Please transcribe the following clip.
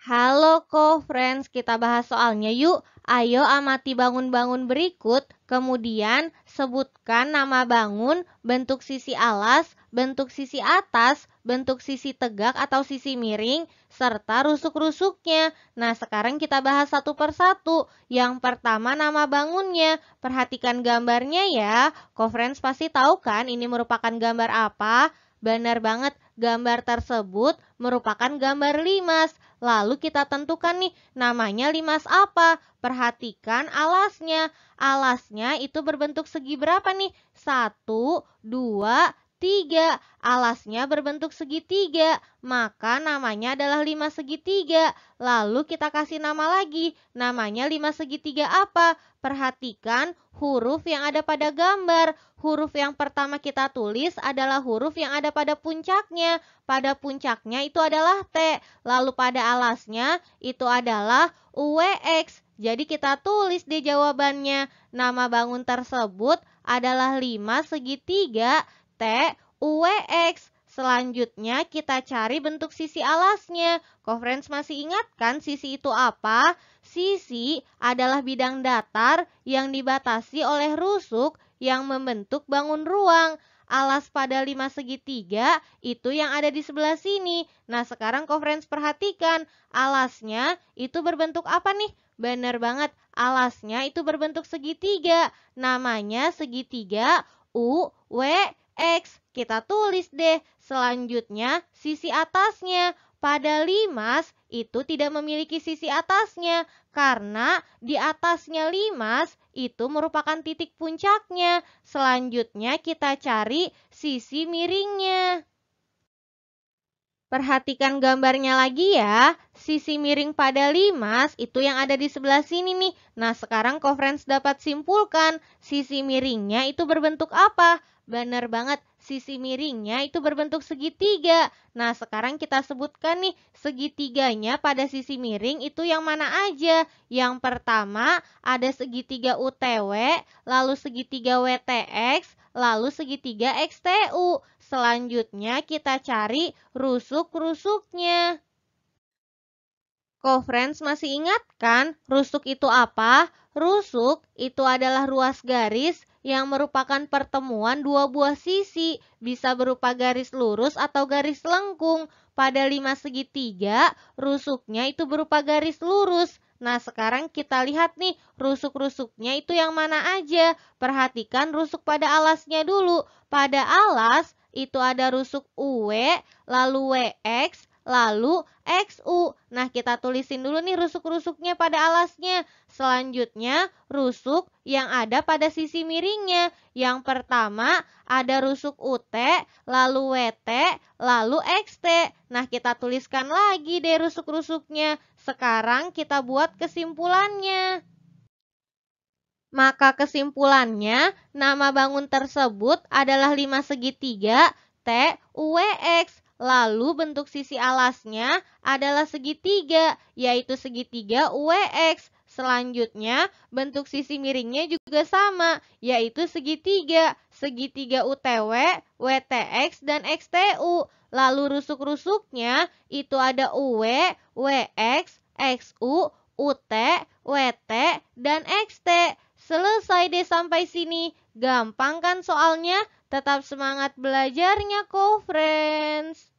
Halo co-friends, kita bahas soalnya yuk. Ayo amati bangun-bangun berikut, kemudian sebutkan nama bangun, bentuk sisi alas, bentuk sisi atas, bentuk sisi tegak atau sisi miring, serta rusuk-rusuknya. Nah, sekarang kita bahas satu persatu. Yang pertama nama bangunnya. Perhatikan gambarnya ya. Co-friends pasti tahu kan ini merupakan gambar apa? Benar banget, gambar tersebut merupakan gambar limas. Lalu kita tentukan nih namanya limas apa. Perhatikan alasnya. Alasnya itu berbentuk segi berapa nih? Satu, dua segitiga, alasnya berbentuk segitiga, maka namanya adalah lima segitiga. Lalu kita kasih nama lagi, namanya lima segitiga apa? Perhatikan huruf yang ada pada gambar. Huruf yang pertama kita tulis adalah huruf yang ada pada puncaknya. Pada puncaknya itu adalah T, lalu pada alasnya itu adalah UWX. E Jadi kita tulis di jawabannya, nama bangun tersebut adalah 5 segitiga T, W, X. Selanjutnya kita cari bentuk sisi alasnya. Conference masih ingat kan sisi itu apa? Sisi adalah bidang datar yang dibatasi oleh rusuk yang membentuk bangun ruang. Alas pada lima segitiga itu yang ada di sebelah sini. Nah sekarang conference perhatikan alasnya itu berbentuk apa nih? Bener banget alasnya itu berbentuk segitiga. Namanya segitiga U, W, X. Kita tulis deh. Selanjutnya, sisi atasnya. Pada limas, itu tidak memiliki sisi atasnya. Karena di atasnya limas, itu merupakan titik puncaknya. Selanjutnya, kita cari sisi miringnya. Perhatikan gambarnya lagi ya, sisi miring pada limas itu yang ada di sebelah sini nih. Nah sekarang Conference dapat simpulkan sisi miringnya itu berbentuk apa? Benar banget, sisi miringnya itu berbentuk segitiga. Nah sekarang kita sebutkan nih segitiganya pada sisi miring itu yang mana aja. Yang pertama ada segitiga UTW, lalu segitiga WTX, lalu segitiga XTU. Selanjutnya kita cari rusuk-rusuknya. friends masih ingat kan rusuk itu apa? Rusuk itu adalah ruas garis yang merupakan pertemuan dua buah sisi, bisa berupa garis lurus atau garis lengkung. Pada lima segitiga, rusuknya itu berupa garis lurus. Nah, sekarang kita lihat nih rusuk-rusuknya itu yang mana aja. Perhatikan rusuk pada alasnya dulu. Pada alas itu ada rusuk uw lalu WX, lalu XU. Nah, kita tulisin dulu nih rusuk-rusuknya pada alasnya. Selanjutnya, rusuk yang ada pada sisi miringnya. Yang pertama, ada rusuk UT, lalu WT, lalu XT. Nah, kita tuliskan lagi deh rusuk-rusuknya. Sekarang kita buat kesimpulannya. Maka kesimpulannya, nama bangun tersebut adalah 5 segitiga T, X. Lalu bentuk sisi alasnya adalah segitiga, yaitu segitiga WX. E Selanjutnya, bentuk sisi miringnya juga sama, yaitu segitiga, segitiga UTW, WTX, dan XTU. Lalu rusuk-rusuknya itu ada UW, WX, XU, UT, WT, dan XT. Selesai deh sampai sini. Gampang kan soalnya? Tetap semangat belajarnya, co-friends!